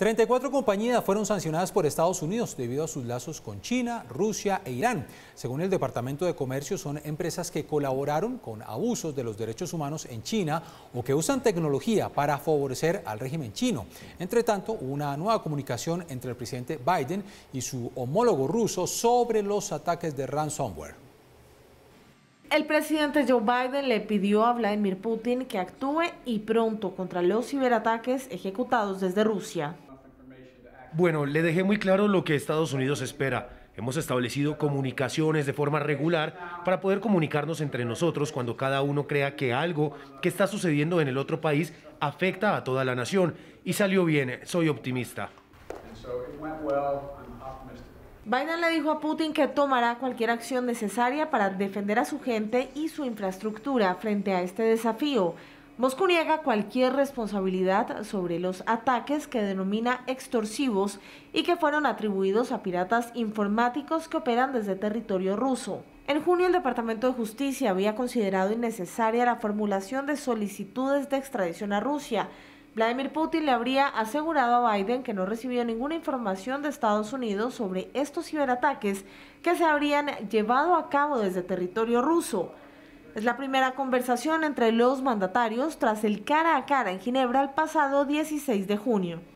34 compañías fueron sancionadas por Estados Unidos debido a sus lazos con China, Rusia e Irán. Según el Departamento de Comercio, son empresas que colaboraron con abusos de los derechos humanos en China o que usan tecnología para favorecer al régimen chino. Entre tanto, una nueva comunicación entre el presidente Biden y su homólogo ruso sobre los ataques de ransomware. El presidente Joe Biden le pidió a Vladimir Putin que actúe y pronto contra los ciberataques ejecutados desde Rusia. Bueno, le dejé muy claro lo que Estados Unidos espera. Hemos establecido comunicaciones de forma regular para poder comunicarnos entre nosotros cuando cada uno crea que algo que está sucediendo en el otro país afecta a toda la nación. Y salió bien, soy optimista. Biden le dijo a Putin que tomará cualquier acción necesaria para defender a su gente y su infraestructura frente a este desafío. Moscú niega cualquier responsabilidad sobre los ataques que denomina extorsivos y que fueron atribuidos a piratas informáticos que operan desde territorio ruso. En junio el Departamento de Justicia había considerado innecesaria la formulación de solicitudes de extradición a Rusia. Vladimir Putin le habría asegurado a Biden que no recibió ninguna información de Estados Unidos sobre estos ciberataques que se habrían llevado a cabo desde territorio ruso. Es la primera conversación entre los mandatarios tras el cara a cara en Ginebra el pasado 16 de junio.